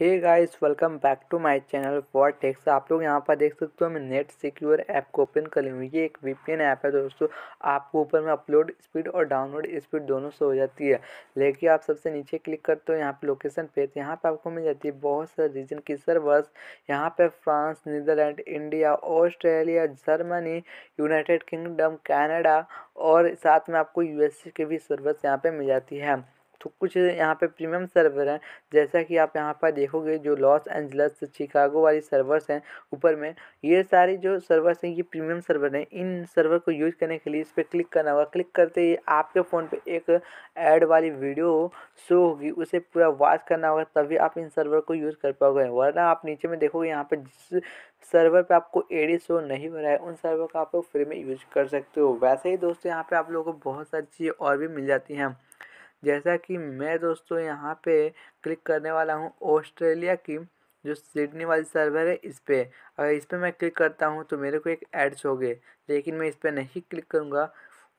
hey guys welcome back to my channel for techs आप लोग यहाँ पर देख सकते हो मैं नेट सिक्योर ऐप को ओपन कर ली हूँ ये एक वीपीएन ऐप है दोस्तों आपको ऊपर में अपलोड स्पीड और डाउनलोड स्पीड दोनों से हो जाती है लेकिन आप सबसे नीचे क्लिक करते हो यहाँ पे लोकेशन पे तो यहाँ पे आपको मिल जाती है बहुत सारे रीजन की सर्वर्स यहाँ पर France Netherlands India Australia Germany United Kingdom Canada और साथ में आपको यू की भी सर्विस यहाँ पर मिल जाती है तो कुछ यहाँ पे प्रीमियम सर्वर हैं जैसा कि आप यहाँ पर देखोगे जो लॉस एंजलस शिकागो वाली सर्वर्स हैं ऊपर में ये सारी जो सर्वर्स हैं ये प्रीमियम सर्वर हैं इन सर्वर को यूज़ करने के लिए इस पर क्लिक करना होगा क्लिक करते ही आपके फ़ोन पर एक ऐड वाली वीडियो शो होगी उसे पूरा वॉच करना होगा तभी आप इन सर्वर को यूज़ कर पाओगे वरना आप नीचे में देखोगे यहाँ पर जिस सर्वर पे आपको एडी शो नहीं हो रहा है उन सर्वर का आप लोग फ्री में यूज कर सकते हो वैसे ही दोस्तों यहाँ पे आप लोगों को बहुत सारी चीज़ें और भी मिल जाती हैं जैसा कि मैं दोस्तों यहाँ पे क्लिक करने वाला हूँ ऑस्ट्रेलिया की जो सिडनी वाली सर्वर है इस पर अगर इस पर मैं क्लिक करता हूँ तो मेरे को एक एड्स हो गए लेकिन मैं इस पर नहीं क्लिक करूँगा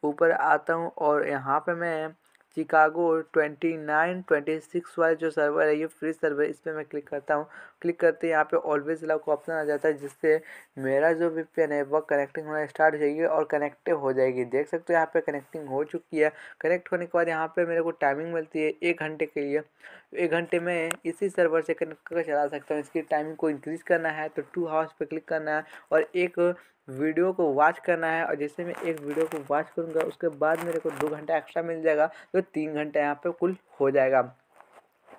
ऊपर आता हूँ और यहाँ पे मैं Chicago twenty nine twenty six वाला जो सर्वर है ये फ्री सर्वर इस पर मैं क्लिक करता हूँ क्लिक करते यहाँ पे ऑलवेज लाउ का ऑप्शन आ जाता है जिससे मेरा जो वी है वह कनेक्टिंग होना स्टार्ट हो जाएगी और कनेक्ट हो जाएगी देख सकते हो यहाँ पे कनेक्टिंग हो चुकी है कनेक्ट होने के बाद यहाँ पे मेरे को टाइमिंग मिलती है एक घंटे के लिए एक घंटे में इसी सर्वर से कनेक्ट कर चला सकता हूँ इसकी टाइमिंग को इंक्रीज़ करना है तो टू हाउस पर क्लिक करना है और एक वीडियो को वॉच करना है और जैसे मैं एक वीडियो को वॉच करूँगा उसके बाद मेरे को दो घंटा एक्स्ट्रा मिल जाएगा तो तीन घंटे यहाँ पे कुल हो जाएगा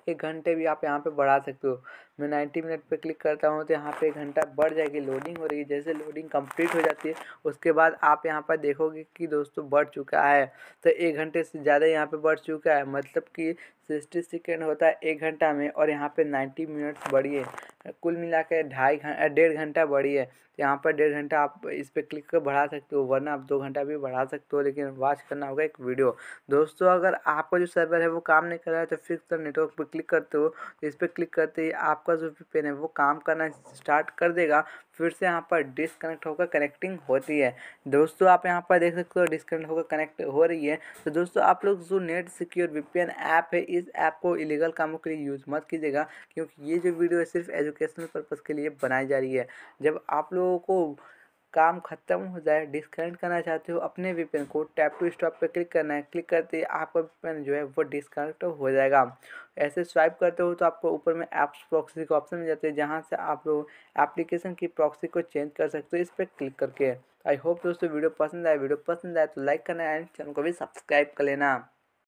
एक घंटे भी आप यहाँ पे बढ़ा सकते हो मैं 90 मिनट पे क्लिक करता हूँ तो यहाँ पे घंटा बढ़ जाएगी लोडिंग हो रही है जैसे लोडिंग कंप्लीट हो जाती है उसके बाद आप यहाँ पर देखोगे कि दोस्तों बढ़ चुका है तो एक घंटे से ज़्यादा यहाँ पे बढ़ चुका है मतलब कि सिक्सटी सेकेंड होता है एक घंटा में और यहाँ पे नाइन्टी मिनट्स बढ़ी है कुल मिला के ढाई घंटा डेढ़ घंटा बढ़ी है तो यहाँ पर डेढ़ घंटा आप इस पर क्लिक कर बढ़ा सकते हो वरना आप दो घंटा भी बढ़ा सकते हो लेकिन वॉच करना होगा एक वीडियो दोस्तों अगर आपका जो सर्वर है वो काम नहीं कर रहा है तो फिक्स नेटवर्क पर क्लिक करते हो तो इस पर क्लिक करते ही आप आपका जो भी पेन है वो काम करना स्टार्ट कर देगा फिर से यहाँ पर डिसकनेक्ट होकर कनेक्टिंग होती है दोस्तों आप यहाँ पर देख सकते हो डिसकनेक्ट होकर कनेक्ट हो रही है तो दोस्तों आप लोग जो नेट सिक्योर वीपीएन ऐप है इस ऐप को इलीगल कामों के लिए यूज़ मत कीजिएगा क्योंकि ये जो वीडियो है सिर्फ एजुकेशनल पर्पज़ के लिए बनाई जा रही है जब आप लोगों को काम खत्म हो जाए डिस्कनेक्ट करना चाहते हो अपने वीपीएन को टैप टू स्टॉप पर क्लिक करना है क्लिक करते ही आपका वीपीएन जो है वो डिस्कनेक्ट हो जाएगा ऐसे स्वाइप करते हो तो आपको ऊपर में ऐप्स प्रॉक्सी का ऑप्शन मिल जाता है जहाँ से आप लोग एप्लीकेशन की प्रॉक्सी को चेंज कर सकते हो इस पर क्लिक करके आई होप दोस्तों वीडियो पसंद आए वीडियो पसंद आए तो लाइक करना एंड चैनल को भी सब्सक्राइब कर लेना